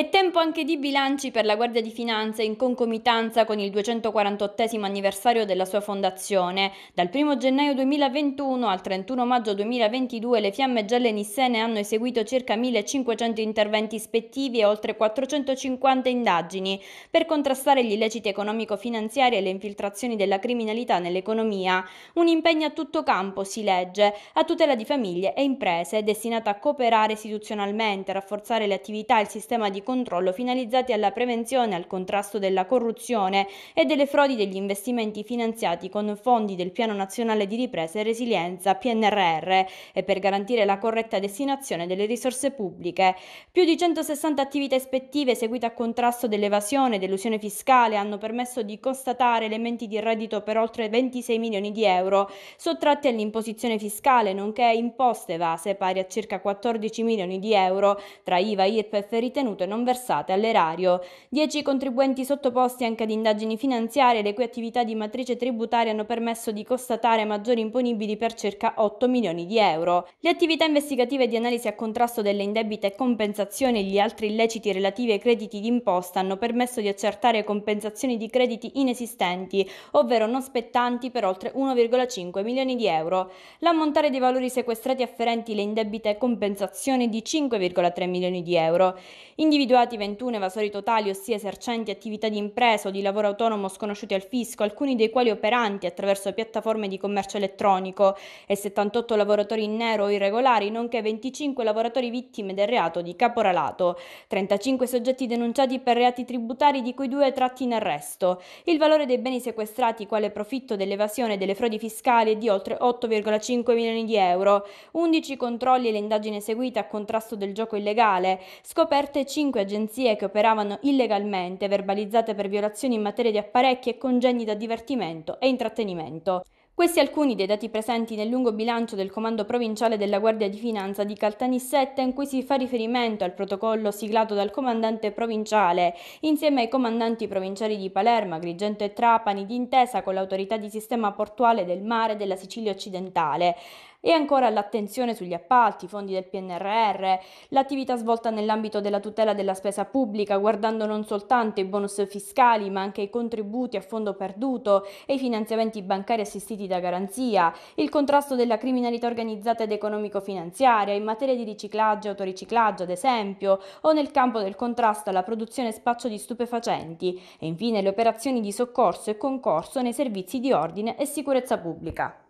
È tempo anche di bilanci per la Guardia di Finanza in concomitanza con il 248 anniversario della sua fondazione. Dal 1 gennaio 2021 al 31 maggio 2022 le Fiamme Gialle Nissene hanno eseguito circa 1500 interventi ispettivi e oltre 450 indagini per contrastare gli illeciti economico-finanziari e le infiltrazioni della criminalità nell'economia. Un impegno a tutto campo, si legge, a tutela di famiglie e imprese, destinata a cooperare istituzionalmente, rafforzare le attività e il sistema di controllo finalizzati alla prevenzione e al contrasto della corruzione e delle frodi degli investimenti finanziati con fondi del Piano Nazionale di Ripresa e Resilienza PNRR e per garantire la corretta destinazione delle risorse pubbliche. Più di 160 attività ispettive seguite a contrasto dell'evasione e dell'usione fiscale hanno permesso di constatare elementi di reddito per oltre 26 milioni di euro, sottratti all'imposizione fiscale nonché imposte evase pari a circa 14 milioni di euro tra IVA, IRPEF ritenute non non versate all'erario. Dieci contribuenti sottoposti anche ad indagini finanziarie, le cui attività di matrice tributaria hanno permesso di constatare maggiori imponibili per circa 8 milioni di euro. Le attività investigative di analisi a contrasto delle indebite e compensazioni e gli altri illeciti relativi ai crediti d'imposta hanno permesso di accertare compensazioni di crediti inesistenti, ovvero non spettanti per oltre 1,5 milioni di euro. L'ammontare dei valori sequestrati afferenti le indebite compensazioni di 5,3 milioni di euro. Individuati individuati 21 evasori totali, ossia esercenti attività di impresa o di lavoro autonomo sconosciuti al fisco, alcuni dei quali operanti attraverso piattaforme di commercio elettronico, e 78 lavoratori in nero o irregolari, nonché 25 lavoratori vittime del reato di caporalato, 35 soggetti denunciati per reati tributari di cui due tratti in arresto. Il valore dei beni sequestrati quale profitto dell'evasione e delle frodi fiscali è di oltre 8,5 milioni di euro, 11 controlli e le indagini eseguite a contrasto del gioco illegale, scoperte 5 5 agenzie che operavano illegalmente, verbalizzate per violazioni in materia di apparecchi e congegni da divertimento e intrattenimento. Questi alcuni dei dati presenti nel lungo bilancio del Comando Provinciale della Guardia di Finanza di Caltanissetta in cui si fa riferimento al protocollo siglato dal comandante provinciale insieme ai comandanti provinciali di Palermo, Agrigento e Trapani d'intesa con l'autorità di sistema portuale del mare della Sicilia occidentale. E ancora l'attenzione sugli appalti, i fondi del PNRR, l'attività svolta nell'ambito della tutela della spesa pubblica, guardando non soltanto i bonus fiscali, ma anche i contributi a fondo perduto e i finanziamenti bancari assistiti da garanzia, il contrasto della criminalità organizzata ed economico-finanziaria in materia di riciclaggio e autoriciclaggio, ad esempio, o nel campo del contrasto alla produzione e spaccio di stupefacenti, e infine le operazioni di soccorso e concorso nei servizi di ordine e sicurezza pubblica.